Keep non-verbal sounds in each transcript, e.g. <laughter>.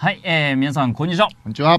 はい、えー、皆さんこんにちは。こんにちは。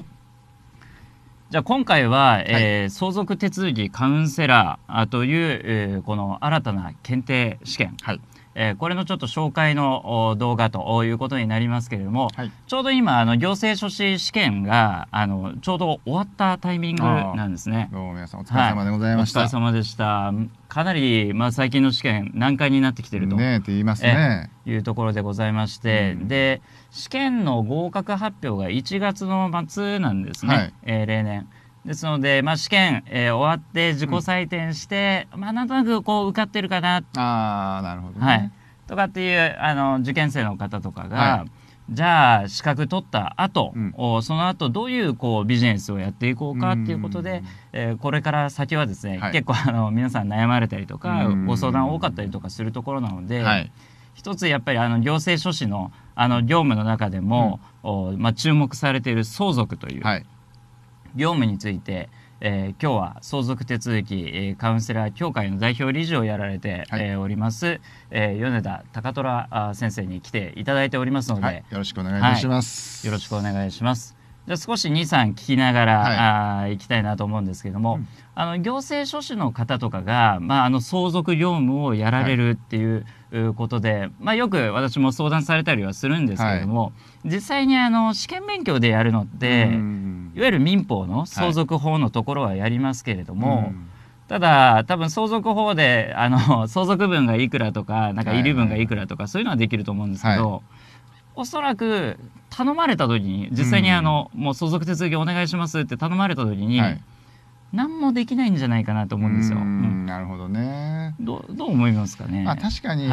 じゃあ今回は、はい、え相続手続きカウンセラーという、えー、この新たな検定試験、はい、えー、これのちょっと紹介の動画ということになりますけれども、はい、ちょうど今あの行政書士試験があのちょうど終わったタイミングなんですね。どうも皆さんお疲れ様でございました。はい、お疲れ様でした。かなり、まあ、最近の試験難解になってきてるとねって言いますねいうところでございまして、うん、で試験の合格発表が1月の末なんですね、はい、えー、例年。ですので、まあ、試験、えー、終わって自己採点して、うん、まあ、なんとなくこう受かってるかなあなるほど、ね、はい、とかっていうあの受験生の方とかが、はい、じゃあ資格取った後、うん、その後どういうこうビジネスをやっていこうかっていうことで、えー、これから先はですね、はい、結構あの皆さん悩まれたりとかご相談多かったりとかするところなので。はい一つやっぱりあの行政書士のあの業務の中でも、うん、まあ、注目されている相続という、はい、業務について、えー、今日は相続手続き、えー、カウンセラー協会の代表理事をやられて、はい、えー、おります、えー、米田高虎あ先生に来ていただいておりますので、はい、よろしくお願いいたします、はい、よろしくお願いします。じゃ少し二三聞きながら、はい、あ行きたいなと思うんですけども、うん、あの行政書士の方とかが、まあ、あの相続業務をやられるっていううことで、まあ、よく私も相談されたりはするんですけども、はい、実際にあの試験勉強でやるのって、うんいわゆる民法の相続法のところはやりますけれども、はいうんただ多分相続法であの <laughs> 相続分がいくらとかなんか遺留分がいくらとか、そういうのはできると思うんですけど、はい、おそらく頼まれた時に実際にあの、うん、もう相続手続きお願いしますって頼まれた時に、はい、何もできないんじゃないかなと思うんですよ。うん、なるほどねどうどう思いますかね、まあ、確かに、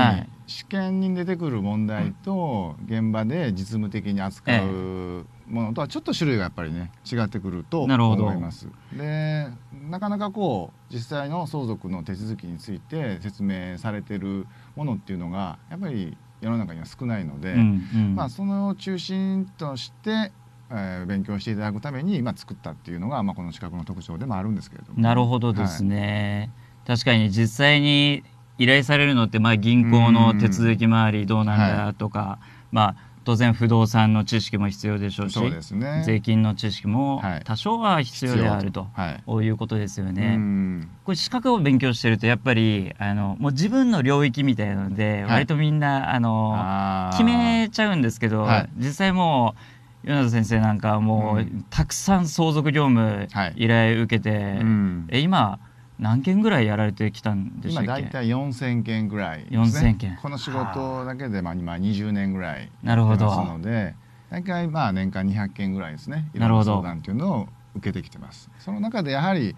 試験に出てくる問題と現場で実務的に扱う、ものとはちょっと種類がやっぱりね違ってくると思います。でなかなかこう実際の相続の手続きについて説明されてるものっていうのがやっぱり世の中には少ないので、うんうん、まあ、その中心としてえー、勉強していただくために、まあ、作ったっていうのが、まあ、この資格の特徴でもあるんですけれども。なるほどですね、はい、確かに実際に依頼されるのって、まあ、銀行の手続き回りどうなんだとか、まあ当然不動産の知識も必要でしょうし、ね、税金の知識も多少は必要であると、はい、いうことですよね。これ資格を勉強してるとやっぱりあのもう自分の領域みたいなので、割とみんな、はい、あの決めちゃうんですけど、はい、実際もう。米田先生なんかもう、うん、たくさん相続業務依頼受けて、うん、え今何件ぐらいやられてきたんでしたっけ今大体4000件ぐらい、ね、4 0件この仕事だけでまあ今20年ぐらいなるほどので大体まあ年間200件ぐらいですねいろんな相談というのを受けてきてますその中でやはり、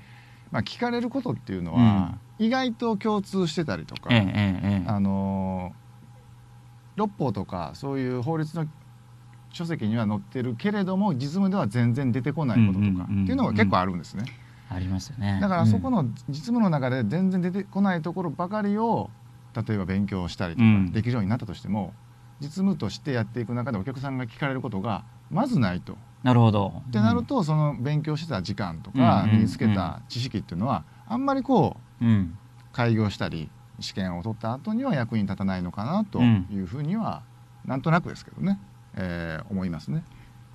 まあ、聞かれることっていうのは、意外と共通してたりとか、うん、あの六法とかそういう法律の書籍には載ってるけれども実務では全然出てこないこととかっていうのが結構あるんですね。うんうんうんうんありますよねだからそこの実務の中で全然出てこないところばかりを例えば勉強したりとかできるようになったとしても、実務としてやっていく中でお客さんが聞かれることがまずないと。なるほど、ってなると、その勉強してた時間とか身につけた知識っていうのはあんまりこう、開業したり試験を取った後には役に立たないのかなというふうには、うなんとなくですけどね、えー、思いますね。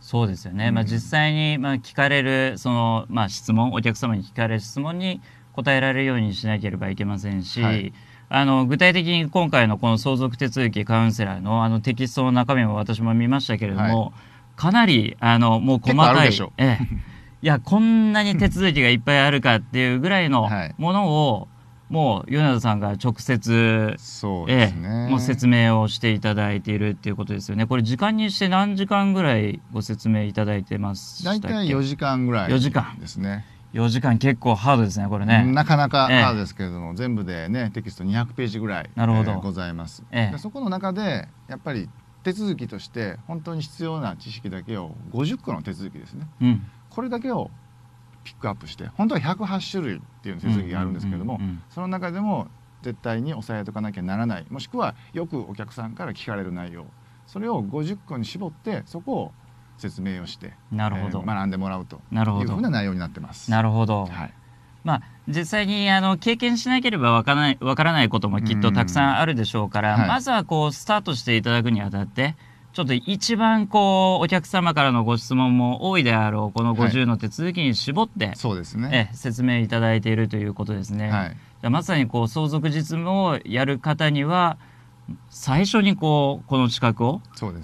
そうですよね、うん、まあ、実際にまあ聞かれるその、まあ、質問お客様に聞かれる質問に答えられるようにしなければいけませんし、はい、あの具体的に今回のこの相続手続きカウンセラーのあのテキストの中身も私も見ましたけれども、はい、かなりあのもう細かい。ええ、いやこんなに手続きがいっぱいあるかっていうぐらいのものを、はいもう米田さんが直接そうですね、ええ、もう説明をしていただいているっていうことですよねこれ時間にして何時間ぐらいご説明いただいてます大体4時間ぐらい4時間ですね4時間結構ハードですねこれねなかなかハードですけれども、えー、全部でねテキスト200ページぐらいなるほど、えー、ございます、えー、そこの中でやっぱり手続きとして本当に必要な知識だけを50個の手続きですね、うん、これだけをピックアップして本当は108種類っていう設備があるんですけどもその中でも絶対に抑えとかなきゃならないもしくはよくお客さんから聞かれる内容それを50個に絞ってそこを説明をしてなるほど、えー、学んでもらうというふうな内容になってます。なるほど、はいまあ、実際にあの経験しなければわかないわからないこともきっとたくさんあるでしょうから、はい、まずはこうスタートしていただくにあたってちょっと一番こうお客様からのご質問も多いであろうこの50の手続きに絞って、はい、そうですねえ説明いただいているということですね。はい、じゃまさにこう相続実務をやる方には最初にこうこの資格を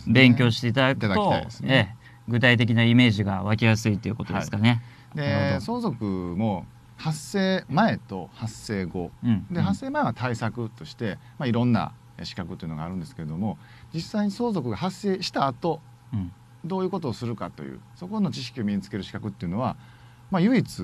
勉強していただくと、ねね、具体的なイメージが湧きやすいということですかね。はい、で相続も発生前と発生後、うん、で発生前は対策として、まあ、いろんな資格というのがあるんですけれども実際に相続が発生した後、うん、どういうことをするかというそこの知識を身につける資格っていうのは、まあ、唯一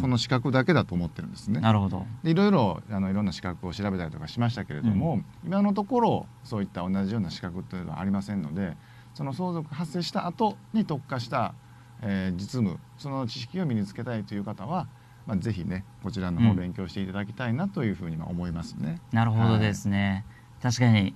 この資格だけだと思ってるんですね。うん、なるほどでいろいろあのいろんな資格を調べたりとかしましたけれども、うん、今のところそういった同じような資格というのはありませんのでその相続発生した後に特化した、えー、実務その知識を身につけたいという方は、まあ、ぜひねこちらの方勉強していただきたいなというふうに思いますね。うん、なるほどですね、はい確かに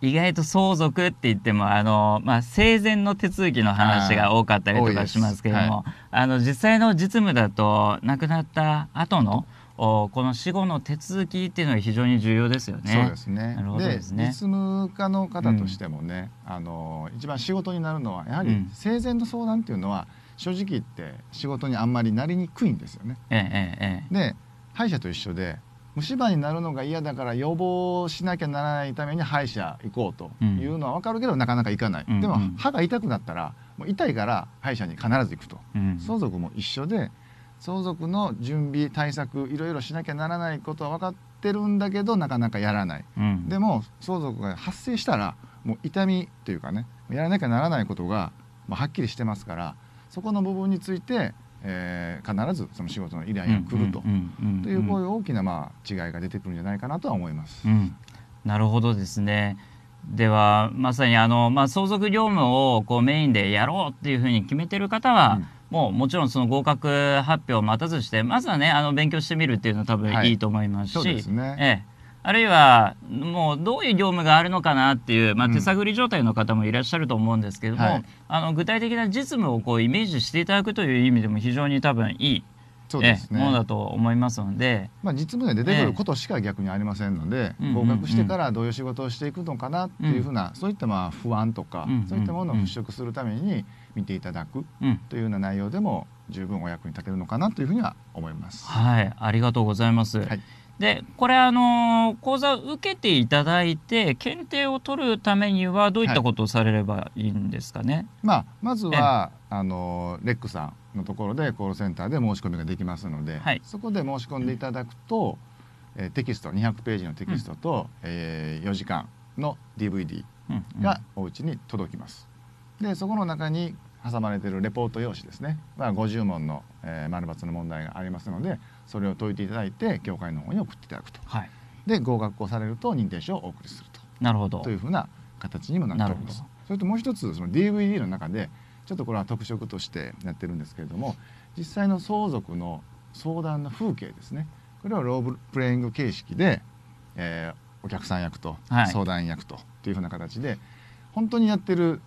意外と相続って言ってもあの、まあ、生前の手続きの話が多かったりとかしますけれども、はい、あの実際の実務だと亡くなった後のこの死後の手続きっていうのが非常に重要ですよね。そうですねですね実務家の方としてもね、うん、あの一番仕事になるのはやはり生前の相談っていうのは、正直言って仕事にあんまりなりにくいんですよね。ええええ、で歯医者と一緒で虫歯になるのが嫌だから予防しなきゃならないために歯医者行こうというのは分かるけど、なかなか行かない、うんでも歯が痛くなったらもう痛いから歯医者に必ず行くと、うん、相続も一緒で相続の準備対策いろいろしなきゃならないことは分かってるんだけどなかなかやらない、うん、でも相続が発生したらもう痛みというかねやらなきゃならないことがはっきりしてますからそこの部分についてえー、必ずその仕事の依頼が来るとというこういう大きなまあ違いが出てくるんじゃないかなとは思います。うん、なるほどですねではまさにあの、まあ、相続業務をこうメインでやろうっていうふうに決めてる方は、うん、もうもちろんその合格発表を待たずしてまずはねあの勉強してみるっていうのは多分いいと思いますし。はい、そうですね、ええあるいはもうどういう業務があるのかなっていう、まあ、手探り状態の方もいらっしゃると思うんですけども、うんはい、あの具体的な実務をこうイメージしていただくという意味でも非常に多分いいそうですね、ものだと思いますので、まあ、実務で出てくることしか逆にありませんので、合格してからどういう仕事をしていくのかなっていうふうな、そういったまあ不安とか、そういったものを払拭するために見ていただくというような内容でも十分お役に立てるのかなというふうには思います。はい、ありがとうございます、はいでこれあの講座を受けていただいて検定を取るためにはどういったことをされればいいんですかね、はい、まあ、まずはあのレックさんのところでコールセンターで申し込みができますので、はい、そこで申し込んでいただくと、うん、テキスト200ページのテキストと、うん、えー、4時間の DVD がお家に届きます。でそこの中に挟まれてるレポート用紙ですね、まあ、50問の、えー、丸×の問題がありますのでそれを解いていただいて教会の方に送っていただくと、はい、で合格をされると認定証をお送りするとなるほどというふうな形にもなっておりますそれともう一つその DVD の中でちょっとこれは特色としてやってるんですけれども実際の相続の相談の風景ですねこれをローブプレイング形式で、えー、お客さん役と相談役と、はい、というふうな形で本当にやってる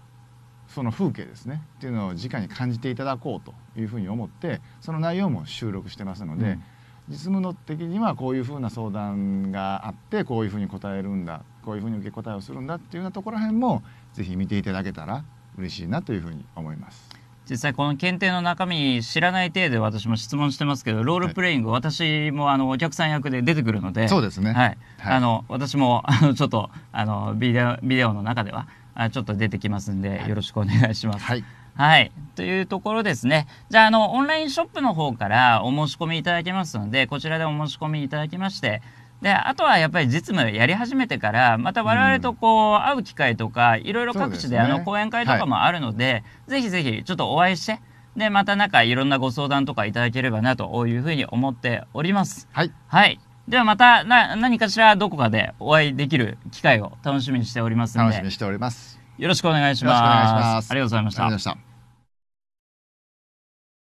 その風景ですねっていうのを直に感じていただこうというふうに思ってその内容も収録してますので、うん、実務の的にはこういうふうな相談があってこういうふうに答えるんだこういうふうに受け答えをするんだっていうようなところへんもぜひ見ていただけたら嬉しいなというふうに思います。実際この検定の中身知らない程度私も質問してますけどロールプレイング、はい、私もあのお客さん役で出てくるのでそうですね、はい、はい、あの私もあのちょっとあのビデオビデオの中ではあちょっと出てきますんで、よろしくお願いします。はい、はい、というところですね。じゃああのオンラインショップの方からお申し込みいただけますのでこちらでお申し込みいただきましてであとはやっぱり実務やり始めてからまた我々とこう会う機会とか、うん、いろいろ各地であの講演会とかもあるので、はい、ぜひぜひちょっとお会いしてでまたなんかいろんなご相談とかいただければなというふうに思っております。はい、はいではまたな何かしらどこかでお会いできる機会を楽しみにしておりますので楽しみにしておりますよろしくお願いしますありがとうございました